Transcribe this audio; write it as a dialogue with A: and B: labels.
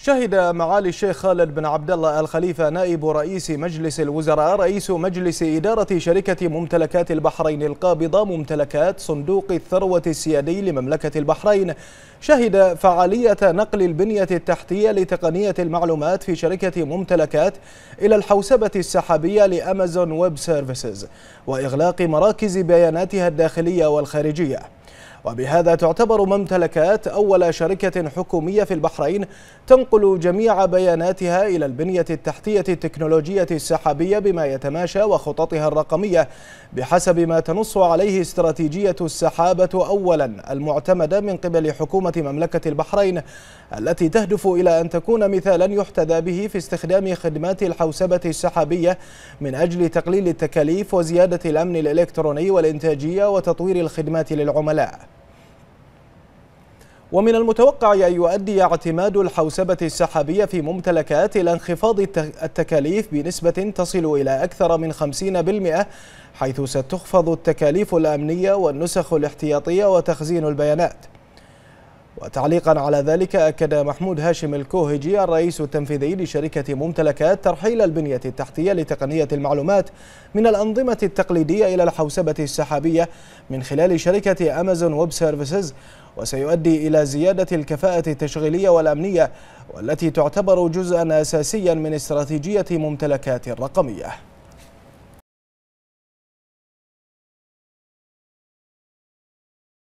A: شهد معالي الشيخ خالد بن عبد الله الخليفة نائب رئيس مجلس الوزراء رئيس مجلس إدارة شركة ممتلكات البحرين القابضة ممتلكات صندوق الثروة السيادي لمملكة البحرين شهد فعالية نقل البنية التحتية لتقنية المعلومات في شركة ممتلكات إلى الحوسبة السحابية لأمازون ويب سيرفيسز وإغلاق مراكز بياناتها الداخلية والخارجية وبهذا تعتبر ممتلكات أول شركة حكومية في البحرين تنقل جميع بياناتها إلى البنية التحتية التكنولوجية السحابية بما يتماشى وخططها الرقمية بحسب ما تنص عليه استراتيجية السحابة أولا المعتمدة من قبل حكومة مملكة البحرين التي تهدف إلى أن تكون مثالا يحتذى به في استخدام خدمات الحوسبة السحابية من أجل تقليل التكاليف وزيادة الأمن الإلكتروني والإنتاجية وتطوير الخدمات للعملاء ومن المتوقع أن يؤدي اعتماد الحوسبة السحابية في ممتلكات إلى انخفاض التكاليف بنسبة تصل إلى أكثر من 50% حيث ستخفض التكاليف الأمنية والنسخ الاحتياطية وتخزين البيانات وتعليقا على ذلك أكد محمود هاشم الكوهجي الرئيس التنفيذي لشركة ممتلكات ترحيل البنية التحتية لتقنية المعلومات من الأنظمة التقليدية إلى الحوسبة السحابية من خلال شركة أمازون ويب سيرفيسز وسيؤدي إلى زيادة الكفاءة التشغيلية والأمنية والتي تعتبر جزءا أساسيا من استراتيجية ممتلكات الرقمية